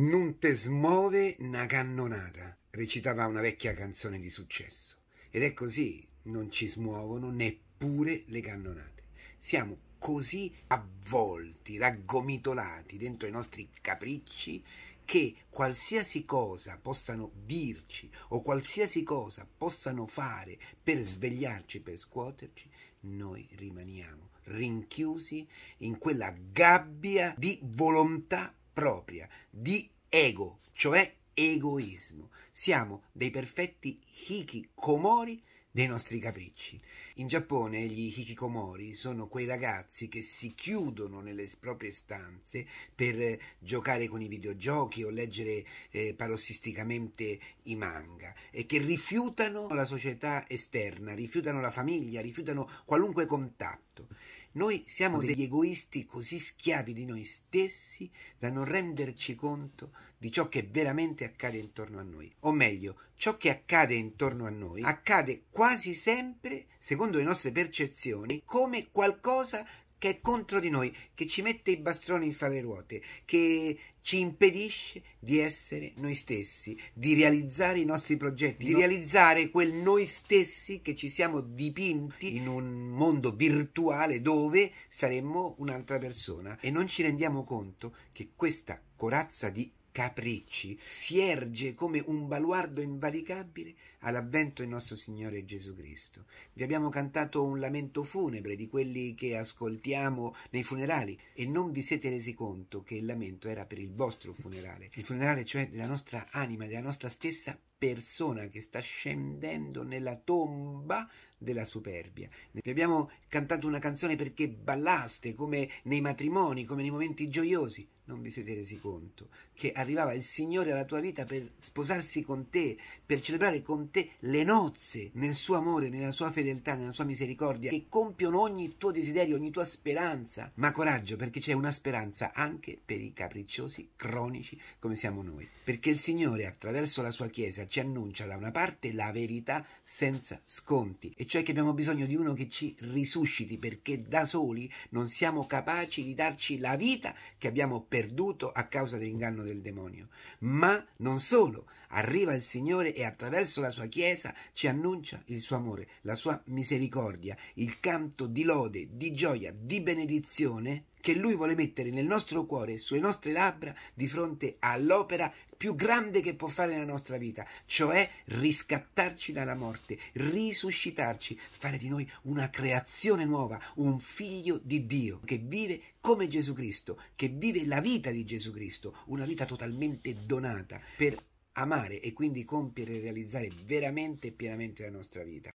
Non te smuove una cannonata, recitava una vecchia canzone di successo. Ed è così, non ci smuovono neppure le cannonate. Siamo così avvolti, raggomitolati dentro i nostri capricci che qualsiasi cosa possano dirci o qualsiasi cosa possano fare per svegliarci, per scuoterci, noi rimaniamo rinchiusi in quella gabbia di volontà propria di ego, cioè egoismo. Siamo dei perfetti hikikomori dei nostri capricci. In Giappone gli hikikomori sono quei ragazzi che si chiudono nelle proprie stanze per giocare con i videogiochi o leggere eh, parossisticamente i manga e che rifiutano la società esterna, rifiutano la famiglia, rifiutano qualunque contatto questo. Noi siamo degli egoisti così schiavi di noi stessi da non renderci conto di ciò che veramente accade intorno a noi. O meglio, ciò che accade intorno a noi accade quasi sempre, secondo le nostre percezioni, come qualcosa che è contro di noi, che ci mette i bastoni fra le ruote, che ci impedisce di essere noi stessi, di realizzare i nostri progetti, di realizzare quel noi stessi che ci siamo dipinti in un mondo virtuale dove saremmo un'altra persona e non ci rendiamo conto che questa corazza di capricci, si erge come un baluardo invalicabile all'avvento del nostro Signore Gesù Cristo. Vi abbiamo cantato un lamento funebre di quelli che ascoltiamo nei funerali e non vi siete resi conto che il lamento era per il vostro funerale, il funerale cioè della nostra anima, della nostra stessa persona che sta scendendo nella tomba della superbia. Vi abbiamo cantato una canzone perché ballaste come nei matrimoni, come nei momenti gioiosi non vi siete resi conto che arrivava il Signore alla tua vita per sposarsi con te, per celebrare con te le nozze nel suo amore, nella sua fedeltà, nella sua misericordia, che compiono ogni tuo desiderio, ogni tua speranza. Ma coraggio, perché c'è una speranza anche per i capricciosi, cronici come siamo noi. Perché il Signore, attraverso la sua Chiesa, ci annuncia da una parte la verità senza sconti, e cioè che abbiamo bisogno di uno che ci risusciti, perché da soli non siamo capaci di darci la vita che abbiamo perduto perduto a causa dell'inganno del demonio. Ma non solo, arriva il Signore e attraverso la sua Chiesa ci annuncia il suo amore, la sua misericordia, il canto di lode, di gioia, di benedizione che lui vuole mettere nel nostro cuore e sulle nostre labbra di fronte all'opera più grande che può fare nella nostra vita, cioè riscattarci dalla morte, risuscitarci, fare di noi una creazione nuova, un figlio di Dio che vive come Gesù Cristo, che vive la vita di Gesù Cristo, una vita totalmente donata per amare e quindi compiere e realizzare veramente e pienamente la nostra vita.